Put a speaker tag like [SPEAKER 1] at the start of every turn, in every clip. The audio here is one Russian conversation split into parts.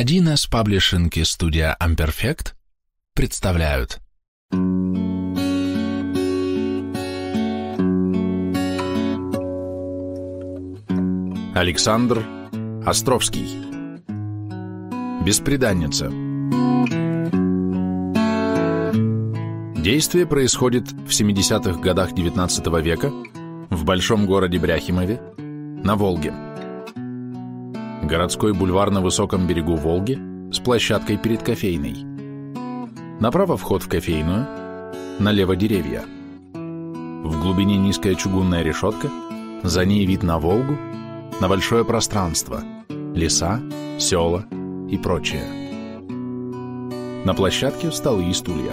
[SPEAKER 1] Один из паблишинки студия Amperfect представляют. Александр Островский Беспреданница Действие происходит в 70-х годах XIX века в большом городе Бряхимове на Волге. Городской бульвар на высоком берегу Волги с площадкой перед кофейной. Направо вход в кофейную, налево деревья. В глубине низкая чугунная решетка, за ней вид на Волгу, на большое пространство, леса, села и прочее. На площадке столы и стулья.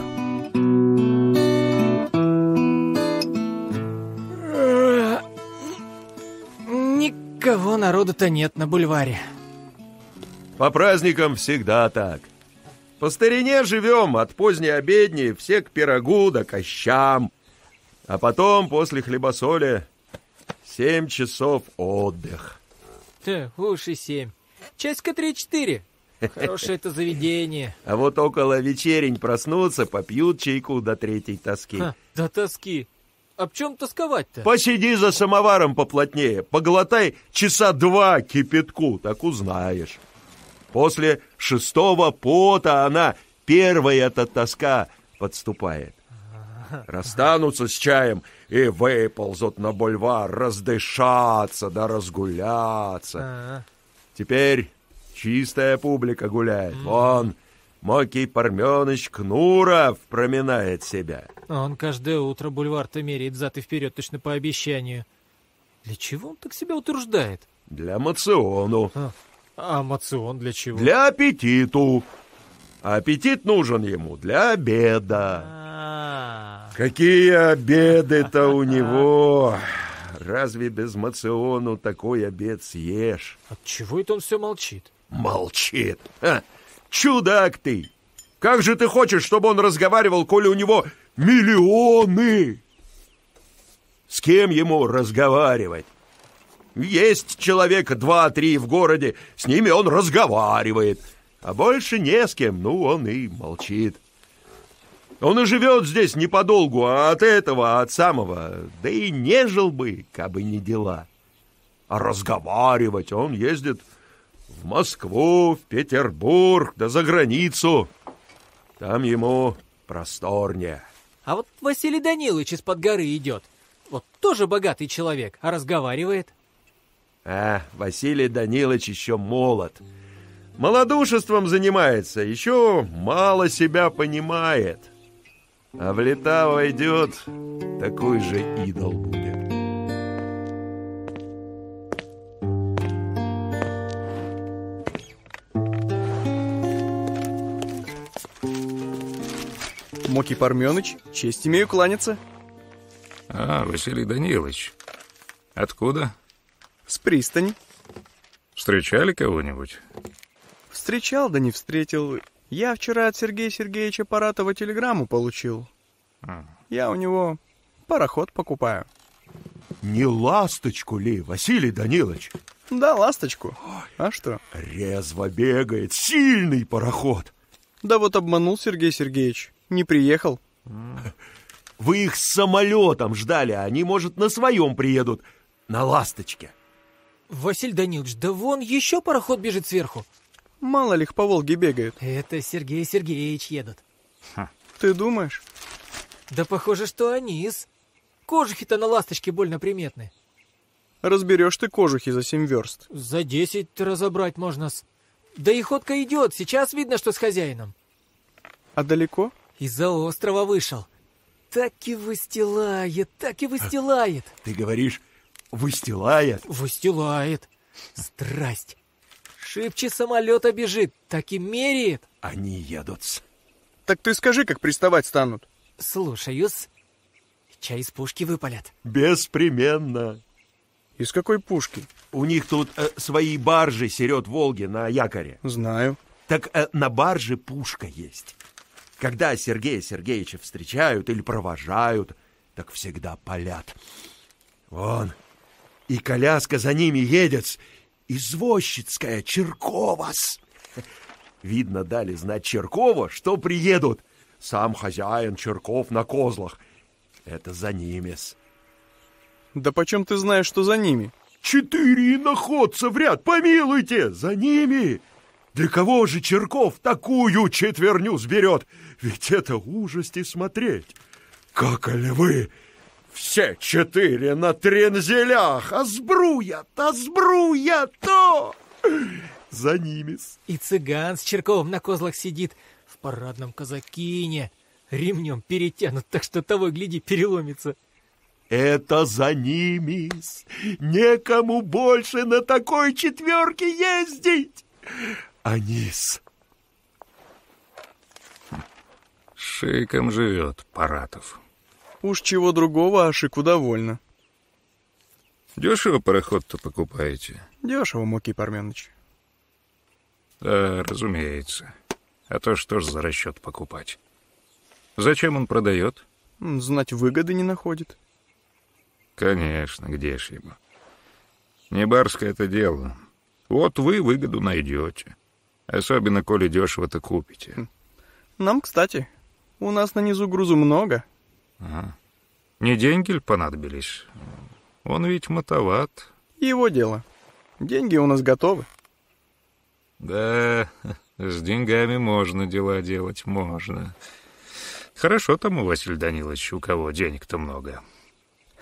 [SPEAKER 2] Никого народу-то нет на бульваре.
[SPEAKER 3] По праздникам всегда так. По старине живем, от поздней обедни все к пирогу да кощам. А потом, после хлебосоли, семь часов отдых.
[SPEAKER 2] Да, уж и семь. Часика три-четыре. Хорошее это заведение.
[SPEAKER 3] А вот около вечерень проснутся, попьют чайку до третьей тоски. Ха,
[SPEAKER 2] до тоски. Об чем тосковать-то?
[SPEAKER 3] Посиди за самоваром поплотнее, поглотай часа два кипятку, так узнаешь. После шестого пота она, первая эта тоска, подступает. Расстанутся с чаем и выползут на бульвар раздышаться да разгуляться. А. Теперь чистая публика гуляет. Вон, Мокий Парменыч Кнуров проминает себя.
[SPEAKER 2] Он каждое утро бульвар-то меряет взад и вперед, точно по обещанию. Для чего он так себя утруждает?
[SPEAKER 3] Для мациону. А,
[SPEAKER 2] а мацион для чего? Для
[SPEAKER 3] аппетиту. аппетит нужен ему для обеда. А. Какие обеды-то у него? Разве без мациону такой обед съешь? От
[SPEAKER 2] чего это он все молчит?
[SPEAKER 3] Молчит. Ха. Чудак ты! Как же ты хочешь, чтобы он разговаривал, коли у него миллионы? С кем ему разговаривать? Есть человек два-три в городе, с ними он разговаривает, а больше не с кем, ну он и молчит. Он и живет здесь не подолгу, а от этого, от самого, да и не жил бы, кабы не дела. А разговаривать он ездит Москву, в Петербург, да за границу. Там ему просторнее. А вот
[SPEAKER 2] Василий Данилович из-под горы идет. Вот тоже богатый человек, а разговаривает.
[SPEAKER 3] А, Василий Данилович еще молод. Молодушеством занимается, еще мало себя понимает. А в лета войдет, такой же идол будет.
[SPEAKER 4] Мокий Парменыч, честь имею кланяться.
[SPEAKER 1] А, Василий Данилович. Откуда? С пристани. Встречали кого-нибудь?
[SPEAKER 4] Встречал, да не встретил. Я вчера от Сергея Сергеевича Паратова телеграмму получил.
[SPEAKER 3] А. Я у него пароход покупаю. Не ласточку ли, Василий Данилович? Да, ласточку. Ой, а что? Резво бегает, сильный пароход. Да вот обманул Сергей Сергеевич. Не приехал. Вы их с самолетом ждали, а они, может, на своем приедут. На «Ласточке».
[SPEAKER 2] Василий Данилович, да вон еще пароход бежит сверху. Мало ли их по Волге бегает. Это Сергей Сергеевич едут. Ха. Ты думаешь? Да похоже, что они из. Кожухи-то на «Ласточке» больно приметны.
[SPEAKER 4] Разберешь ты кожухи за семь верст.
[SPEAKER 2] За десять разобрать можно с... Да и ходка идет, сейчас видно, что с хозяином. А далеко? Из-за острова вышел. Так и выстилает, так и выстилает.
[SPEAKER 3] А, ты говоришь, выстилает?
[SPEAKER 2] Выстилает. Страсть. Шибче самолета бежит, так и
[SPEAKER 4] меряет. Они едут. Так ты скажи, как приставать станут. Слушаюсь. Чай из пушки выпалят.
[SPEAKER 3] Беспременно. Из какой пушки? У них тут э, свои баржи, серед Волги, на якоре. Знаю. Так э, на барже пушка есть. Когда Сергея Сергеевича встречают или провожают, так всегда палят. Вон, и коляска за ними едет, извозчицкая, Черковас. Видно, дали знать Черкова, что приедут. Сам хозяин Черков на козлах. Это за нимес. Да почем ты знаешь, что за ними? Четыре иноходца в ряд, помилуйте, за ними! Для кого же Черков такую четверню сберет? Ведь это ужас и смотреть. Как ли вы? Все четыре на трензелях, а сбруя, а сбруя, то! За ними. И цыган с Черковым
[SPEAKER 2] на козлах сидит в парадном казакине. Ремнем перетянут, так что того,
[SPEAKER 3] гляди, переломится. Это за ними. Некому больше на такой четверке ездить. Анис.
[SPEAKER 1] Шиком живет Паратов.
[SPEAKER 4] Уж чего другого, а шику довольно.
[SPEAKER 1] Дешево пароход-то покупаете?
[SPEAKER 4] Дешево, Мокип Арменович.
[SPEAKER 1] Да, разумеется. А то что ж за расчет покупать? Зачем он продает?
[SPEAKER 4] Знать выгоды не находит.
[SPEAKER 1] Конечно, где ж ему. Не барское это дело. Вот вы выгоду найдете. Особенно, коли дешево-то купите.
[SPEAKER 4] Нам, кстати. У нас на низу грузу много.
[SPEAKER 1] Ага. Не деньги ли понадобились? Он ведь мотоват.
[SPEAKER 4] Его дело. Деньги у нас готовы. Да, с
[SPEAKER 1] деньгами можно дела делать, можно. Хорошо тому, Василий Данилович, у кого денег-то много. —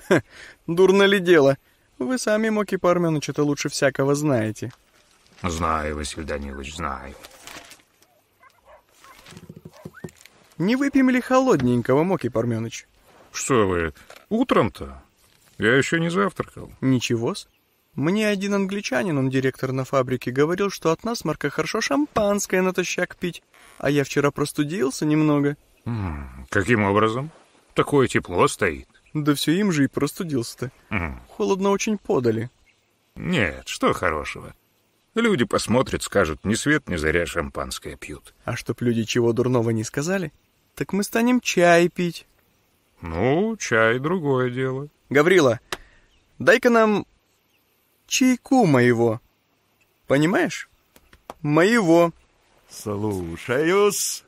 [SPEAKER 4] Ха, дурно ли дело? Вы сами, Мокип арменович это лучше всякого знаете.
[SPEAKER 1] Знаю, Василий Данилович, знаю.
[SPEAKER 4] Не выпьем ли холодненького, Мокип Арменович? Что вы, утром-то? Я еще не завтракал. Ничего-с. Мне один англичанин, он директор на фабрике, говорил, что от нас марка хорошо шампанское натощак пить, а я вчера простудился немного.
[SPEAKER 1] каким образом? Такое тепло стоит.
[SPEAKER 4] Да все им же и простудился-то. Угу. Холодно очень подали. Нет,
[SPEAKER 1] что хорошего. Люди посмотрят, скажут, ни свет ни заря шампанское
[SPEAKER 4] пьют. А чтоб люди чего дурного не сказали, так мы станем чай пить. Ну, чай — другое дело. Гаврила, дай-ка нам чайку моего. Понимаешь? Моего. Слушаюсь.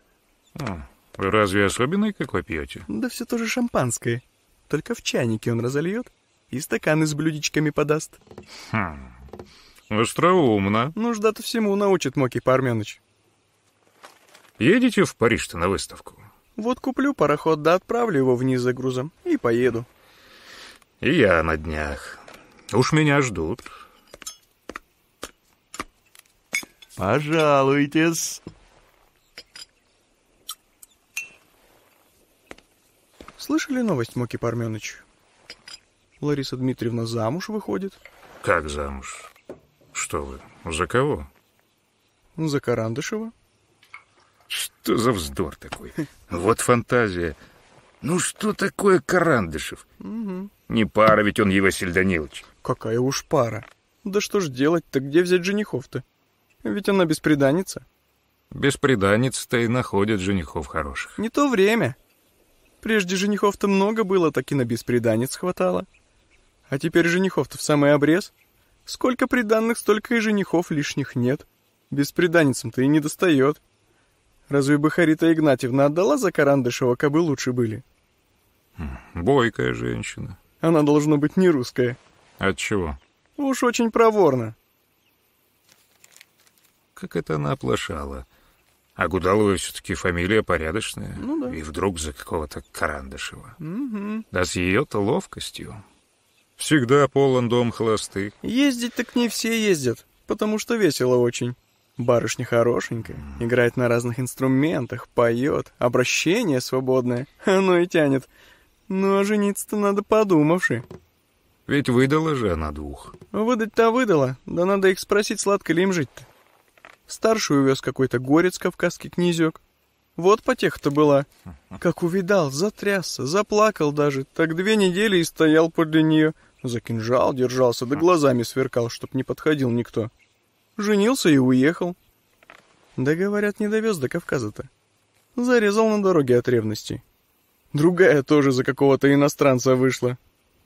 [SPEAKER 1] А, вы разве особенный какой пьете?
[SPEAKER 4] Да все тоже шампанское. Только в чайнике он разольет и стаканы с блюдечками подаст. Хм, ну остроумно. Нужда-то всему научит Моки Парменыч. Едете в Париж-то на выставку? Вот куплю пароход, да отправлю его вниз за грузом и поеду.
[SPEAKER 1] И я на днях. Уж меня ждут.
[SPEAKER 3] Пожалуйтесь. Слышали
[SPEAKER 4] новость, Моки Парменыч? Лариса Дмитриевна замуж выходит.
[SPEAKER 1] Как замуж? Что вы, за кого?
[SPEAKER 4] За Карандышева.
[SPEAKER 1] Что за вздор такой? Вот фантазия. Ну что такое Карандышев? Не пара ведь он, Евасиль Данилович.
[SPEAKER 4] Какая уж пара. Да что ж делать-то, где взять женихов-то? Ведь она беспреданница.
[SPEAKER 1] Беспреданница-то и находит женихов хороших.
[SPEAKER 4] Не то время. Прежде женихов-то много было, так и на бесприданец хватало. А теперь женихов-то в самый обрез. Сколько приданных, столько и женихов лишних нет. Бесприданницам-то и не достает. Разве бы Харита Игнатьевна отдала за Карандышева, кабы лучше были?
[SPEAKER 1] Бойкая женщина.
[SPEAKER 4] Она должна быть не русская.
[SPEAKER 1] Отчего?
[SPEAKER 4] Уж очень проворно.
[SPEAKER 1] Как это она оплошала. А Гудалова все-таки фамилия порядочная. Ну да. И вдруг за какого-то Карандышева.
[SPEAKER 4] Угу.
[SPEAKER 1] Да с ее-то ловкостью. Всегда полон дом холостых.
[SPEAKER 4] Ездить так не все ездят, потому что весело очень. Барышня хорошенькая, играет на разных инструментах, поет, обращение свободное, оно и тянет. Ну а жениться-то надо подумавши.
[SPEAKER 1] Ведь выдала же она двух.
[SPEAKER 4] Выдать-то выдала, да надо их спросить, сладко ли им жить-то. Старшую увез какой-то горец кавказский князек. Вот потеха-то была. Как увидал, затрясся, заплакал даже. Так две недели и стоял подле нее. За кинжал держался, да хм. глазами сверкал, чтоб не подходил никто. Женился и уехал. Да, говорят, не довез до Кавказа-то. Зарезал на дороге от ревности. Другая тоже за какого-то иностранца вышла.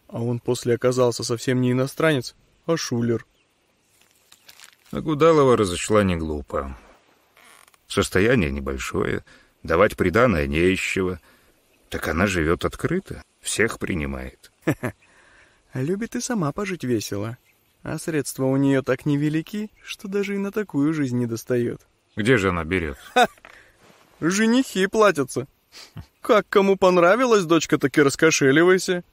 [SPEAKER 4] А он после оказался совсем не иностранец, а шулер.
[SPEAKER 1] А Гудалова разошла не глупо. Состояние небольшое, давать приданое не из чего. Так она живет открыто, всех принимает.
[SPEAKER 4] Любит и сама пожить весело. А средства у нее так невелики, что даже и на такую жизнь не достает.
[SPEAKER 1] Где же она берет?
[SPEAKER 4] Ха! Женихи платятся. Как кому понравилась, дочка, так и раскошеливайся.